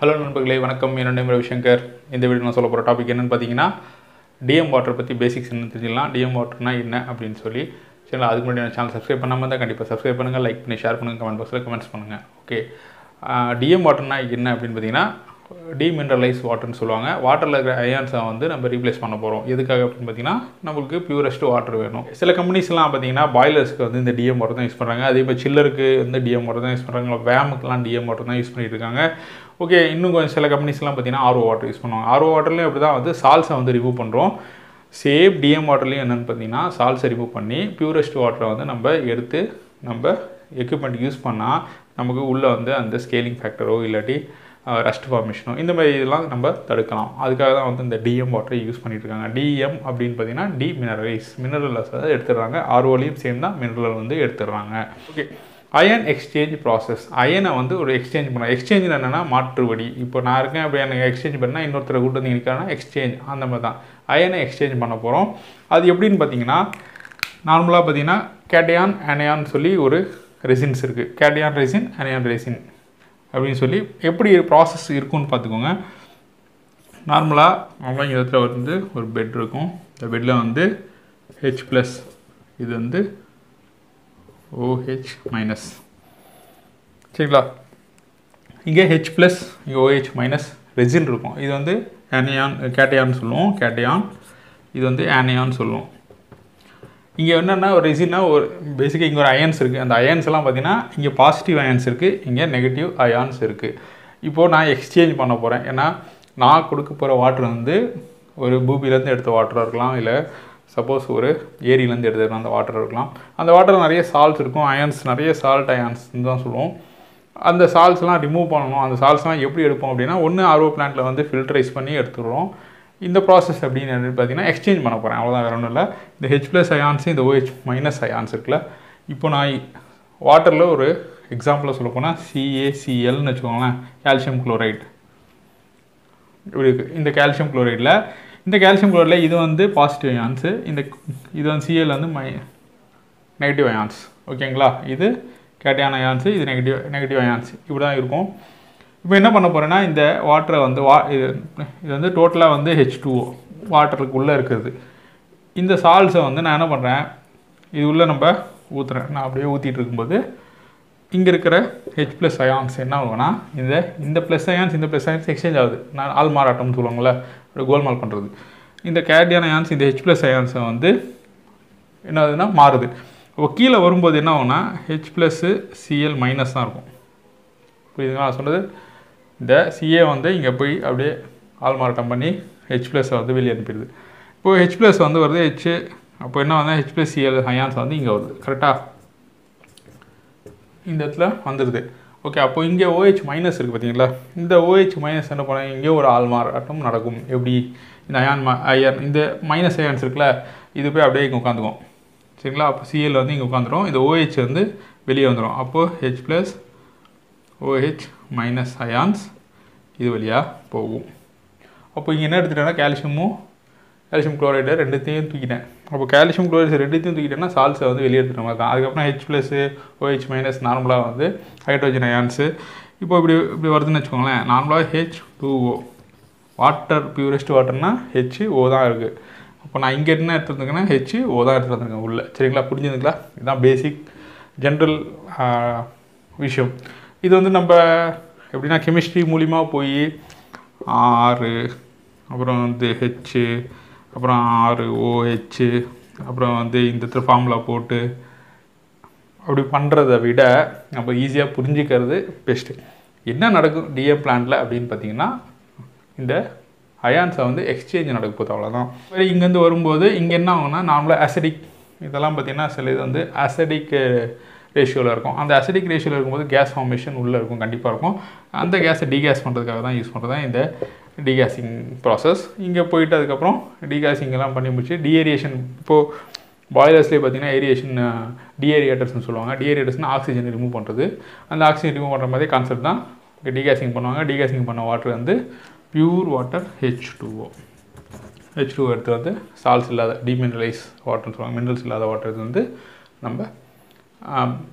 hello நண்பர்களே வணக்கம் என்னுடைய ரவிசங்கர் இந்த வீடியோ நான் சொல்ல போகிற டாபிக் என்னென்னு பார்த்தீங்கன்னா டிஎம் வாட்டர் பற்றி பேசிக்ஸ் என்ன தெரிஞ்சிடலாம் டிஎம் வாட்டர்னா என்ன அப்படின்னு சொல்லி சரி அதுக்கு முன்னாடி சேனல் சப்ஸ்கிரைப் பண்ணாமல் தான் கண்டிப்பாக சப்ஸ்கிரைப் பண்ணுங்கள் லைக் பண்ணி ஷேர் பண்ணுங்கள் கமெண்ட் பாக்ஸில் கமெண்ட்ஸ் பண்ணுங்கள் ஓகே டிஎம் வாட்டர்னா என்ன அப்படின்னு பார்த்தீங்கன்னா டிமினரலைஸ் வாட்டர்னு சொல்லுவாங்க வாட்டரில் இருக்கிற அயான்ஸை வந்து நம்ம ரீப்ளேஸ் பண்ண போகிறோம் எதுக்காக அப்படின்னு பார்த்தீங்கன்னா நம்மளுக்கு பியூரஸ்ட் வாட்டர் வேணும் சில கம்பெனிஸ்லாம் பார்த்தீங்கன்னா பாய்லர்ஸ்க்கு வந்து இந்த டிஎம் வாட்டர் தான் யூஸ் பண்ணுறாங்க அதே மாதிரி சில்லருக்கு வந்து டிஎம் வாட்டர் தான் யூஸ் பண்ணுறாங்க வேமுக்கெலாம் டிஎம் வாட்டர் தான் யூஸ் பண்ணிட்டு இருக்காங்க ஓகே இன்னும் கொஞ்சம் சில கம்பெனிஸ்லாம் பார்த்தீங்கன்னா ஆர்ஓ வாட்டர் யூஸ் பண்ணுவாங்க ஆர்ஓ வாட்டர்லேயும் அப்படி தான் வந்து சால்ஸை வந்து ரிமூவ் பண்ணுறோம் சேஃப் டிஎம் வாட்டர்லேயும் என்னென்னு பார்த்தீங்கன்னா சால்ஸை ரிமூவ் பண்ணி பியூரஸ்ட் வாட்டரை வந்து நம்ம எடுத்து நம்ம எக்யூப்மெண்ட் யூஸ் பண்ணால் நமக்கு உள்ளே வந்து அந்த ஸ்கேலிங் ஃபேக்டரோ இல்லாட்டி ரஸ்ட் ஃபார்மேஷனும் இந்த மாதிரி இதெல்லாம் நம்ம தடுக்கலாம் அதுக்காக தான் வந்து இந்த டிஎம் வாட்டரை யூஸ் பண்ணிகிட்ருக்காங்க டிஎம் அப்படின்னு பார்த்தீங்கன்னா டி மினரலைஸ் மினரல்ஸ் அதை எடுத்துடுறாங்க ஆர்ஓலையும் சேர்ந்து தான் மினரல் வந்து எடுத்துடுறாங்க ஓகே அயன் எக்ஸ்சேஞ்ச் ப்ராசஸ் அயனை வந்து ஒரு எக்ஸ்சேஞ்ச் பண்ணலாம் எக்ஸ்சேஞ்சில் என்னென்னா மாற்று இப்போ நான் இருக்கேன் அப்படி எனக்கு எக்ஸ்சேஞ்ச் பண்ணால் இன்னொருத்தரை கூட்டு வந்து இருக்காங்கன்னா எக்ஸ்சேஞ்ச் அந்த மாதிரி தான் அயனை எக்ஸ்சேஞ்ச் பண்ண போகிறோம் அது எப்படின்னு பார்த்தீங்கன்னா நார்மலாக பார்த்தீங்கன்னா கேட்டையான் அனையான்னு சொல்லி ஒரு ரெசின்ஸ் இருக்குது கேட்டையான் ரெசின் அனையான் ரெசின் அப்படின்னு சொல்லி எப்படி ப்ராசஸ் இருக்குன்னு பார்த்துக்கோங்க நார்மலாக அவங்க இடத்துல வந்து ஒரு பெட் இருக்கும் இந்த பெட்டில் வந்து ஹெச் ப்ளஸ் இது வந்து ஓஹெச் மைனஸ் சரிங்களா இங்கே ஹெச் ப்ளஸ் இங்கே ஓஹெச் மைனஸ் ரெஜின் இருக்கும் இது வந்து ஆனியான் கேட்டையான்னு சொல்லுவோம் கேட்டையான் இது வந்து ஆனியான்னு சொல்லுவோம் இங்கே என்னென்னா ஒரு ரெசின்னா ஒரு பேசிக்காக இங்கே ஒரு அயன்ஸ் இருக்குது அந்த எல்லாம் பார்த்தீங்கன்னா இங்கே பாசிட்டிவ் அயன்ஸ் இருக்குது இங்கே நெகட்டிவ் அயான்ஸ் இருக்குது இப்போது நான் எக்ஸ்சேஞ்ச் பண்ண போகிறேன் ஏன்னா நான் கொடுக்க போகிற வாட்டர் வந்து ஒரு பூமியிலேருந்து எடுத்த வாட்டராக இருக்கலாம் இல்லை சப்போஸ் ஒரு ஏரியிலேருந்து எடுத்துக்கலாம் அந்த வாட்டர் இருக்கலாம் அந்த வாட்டரில் நிறைய சால்ட்ஸ் இருக்கும் அயன்ஸ் நிறைய சால்ட் அயான்ஸ்ன்னு தான் சொல்லுவோம் அந்த சால்ஸ்லாம் ரிமூவ் பண்ணணும் அந்த சால்ஸ்லாம் எப்படி எடுப்போம் அப்படின்னா ஒன்று ஆர்வோ பிளான்ட்டில் வந்து ஃபில்ட்ரைஸ் பண்ணி எடுத்துடுறோம் இந்த ப்ராசஸ் அப்படின்னு பார்த்தீங்கன்னா எக்ஸ்சேஞ்ச் பண்ண போகிறேன் அவ்வளோதான் வேறு ஒன்றும் இல்லை இந்த ஹெச் ப்ளஸ் அயான்ஸு இந்த ஓஹெச் மைனஸ் அயான்ஸ் இருக்குல்ல இப்போ நான் வாட்டரில் ஒரு எக்ஸாம்பிளாக சொல்ல போனால் சிஏசிஎல்னு வச்சுக்கோங்களேன் கால்சியம் குளோரைட் இப்படி இந்த கால்சியம் குளோரைடில் இந்த கால்சியம் குளோரைடில் இது வந்து பாசிட்டிவ் அயான்ஸு இந்த இது வந்து சிஎல் வந்து மை நெகட்டிவ் அயான்ஸ் ஓகேங்களா இது கேட்டியான அயான்ஸு இது நெகட்டிவ் நெகட்டிவ் அயான்ஸ் இப்படி தான் இருக்கும் இப்போ என்ன பண்ண போகிறேன்னா இந்த வாட்டரை வந்து வா இது இது வந்து டோட்டலாக வந்து ஹெச் டூஓ வாட்டருக்குள்ளே இருக்குது இந்த சால்ஸை வந்து நான் என்ன பண்ணுறேன் இது உள்ளே நம்ம ஊற்றுறேன் நான் அப்படியே ஊற்றிட்டு இருக்கும்போது இங்கே இருக்கிற ஹெச் ப்ளஸ் அயான்ஸ் என்ன ஆகும்னா இந்த இந்த ப்ளஸ் அயான்ஸ் இந்த ப்ளஸ் அயான்ஸ் எக்ஸ்சேஞ்ச் ஆகுது நான் ஆல்மார் மாறாட்டம்னு சொல்லுவாங்களே கோல்மால் பண்ணுறது இந்த கேரடியான அயான்ஸ் இந்த ஹெச் ப்ளஸ் அயான்ஸை வந்து என்ன ஆகுதுன்னா மாறுது இப்போ கீழே வரும்போது என்ன ஆகும்னா ஹெச் ப்ளஸ்ஸு சிஎல் மைனஸ் தான் இருக்கும் புரியுதுங்களா நான் சொன்னது இந்த சிஏ வந்து இங்கே போய் அப்படியே ஆள்மாறாட்டம் பண்ணி ஹெச் ப்ளஸ் வந்து வெளியே அனுப்பிடுது இப்போது ஹெச் ப்ளஸ் வந்து வருது ஹெச் அப்போ என்ன வந்தால் ஹெச் ப்ளஸ் சிஎல் ஹயான்ஸ் வந்து இங்கே வருது கரெக்டாக இந்த இடத்துல வந்துடுது ஓகே அப்போ இங்கே ஓஹெச் மைனஸ் இருக்குது பார்த்தீங்களா இந்த ஓஹெச் மைனஸ் என்ன பண்ணால் இங்கே ஒரு ஆள்மாறாட்டம் நடக்கும் எப்படி இந்த அயான் ஐயன் இந்த மைனஸ் அயான்ஸ் இருக்குல்ல இது போய் அப்படியே இங்கே உட்காந்துக்கும் சரிங்களா அப்போ சிஎல் வந்து இங்கே உட்காந்துரும் இந்த ஓஹெச் வந்து வெளியே வந்துடும் அப்போது H plus OH minus ions இது வழியாக போகும் அப்போ இங்கே என்ன எடுத்துட்டேன்னா கால்சியமும் கால்சியம் குளோரைடு ரெண்டுத்தையும் தூக்கிட்டேன் அப்போ கால்சியம் குளோரைடு ரெண்டுத்தையும் தூக்கிட்டேன்னா சால்ஸை வந்து வெளியே எடுத்துகிற மாதிரி தான் அதுக்கப்புறம் ஹெச் ப்ளஸ்ஸு ஓஹெச் மைனஸ் நார்மலாக வந்து ஹைட்ரோஜன் அயான்ஸு இப்போ இப்படி இப்படி வருதுன்னு வச்சுக்கோங்களேன் நார்மலாக H two O water purest வாட்டர்னா ஹெச் ஓ தான் இருக்குது அப்போ நான் இங்கே என்ன எடுத்துருந்துங்கன்னா ஹெச் ஓ தான் எடுத்துகிட்டு உள்ளே சரிங்களா புரிஞ்சுதுங்களா இதுதான் பேசிக் ஜென்ரல் விஷயம் இது வந்து நம்ம எப்படின்னா கெமிஸ்ட்ரி மூலிமா போய் ஆறு அப்புறம் வந்து ஹெச்சு அப்புறம் ஆறு ஓஹெச்சு அப்புறம் வந்து இந்த திரு ஃபார்முலா போட்டு அப்படி பண்ணுறத விட நம்ம ஈஸியாக புரிஞ்சுக்கிறது பெஸ்ட்டு என்ன நடக்கும் டிஏ பிளான்ல அப்படின்னு பார்த்தீங்கன்னா இந்த அயான்ஸை வந்து எக்ஸ்சேஞ்ச் நடக்க போது அவ்வளோதான் இங்கேருந்து வரும்போது இங்கே என்ன ஆகும்னா நார்மலாக அசடிக் இதெல்லாம் பார்த்திங்கன்னா சில இது வந்து அசடிக்கு ரேஷியோவில் இருக்கும் அந்த அசிடிக் ரேஷியோவில் இருக்கும்போது கேஸ் ஃபார்மேஷன் உள்ளே இருக்கும் கண்டிப்பாக இருக்கும் அந்த கேஸை டீகேஸ் பண்ணுறதுக்காக தான் யூஸ் பண்ணுறது தான் இந்த டிகேஸிங் ப்ராசஸ் இங்கே போயிட்டு அதுக்கப்புறம் டிகேஸிங் எல்லாம் பண்ணி முடிச்சு டிஏரியேஷன் இப்போது பாய்லர்ஸ்லேயே பார்த்தீங்கன்னா ஏரியேஷன் டிஏரியேட்டர்ஸ்னு சொல்லுவாங்க டிஏரியேட்டர்ஸ்னால் ஆக்சிஜன் ரிமூவ் பண்ணுறது அந்த ஆக்சிஜன் ரிமூவ் பண்ணுற மாதிரி கான்செப்ட் தான் டிகேஸிங் பண்ணுவாங்க டிகேஸிங் பண்ண வாட்டர் வந்து pure water H two O H two எடுத்து வந்து சால்ஸ் இல்லாத டிமினரலைஸ் வாட்டர்னு சொல்லுவாங்க மினரல்ஸ் இல்லாத வாட்டர் இது வந்து நம்ம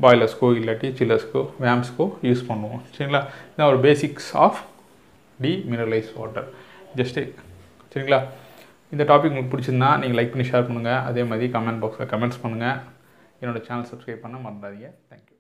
பாய்லர்ஸ்க்கோ இல்லாட்டி சில்லர்ஸ்க்கோ வேம்ஸ்க்கோ யூஸ் பண்ணுவோம் சரிங்களா இதான் ஒரு basics of mineralise water just சரிங்களா இந்த டாபிக் உங்களுக்கு பிடிச்சிருந்தா நீங்கள் லைக் பண்ணி ஷேர் பண்ணுங்கள் அதே மாதிரி கமெண்ட் பாக்ஸில் கமெண்ட்ஸ் பண்ணுங்கள் என்னோடய சேனல் சப்ஸ்கிரைப் பண்ண மறந்துடாதீங்க தேங்க்யூ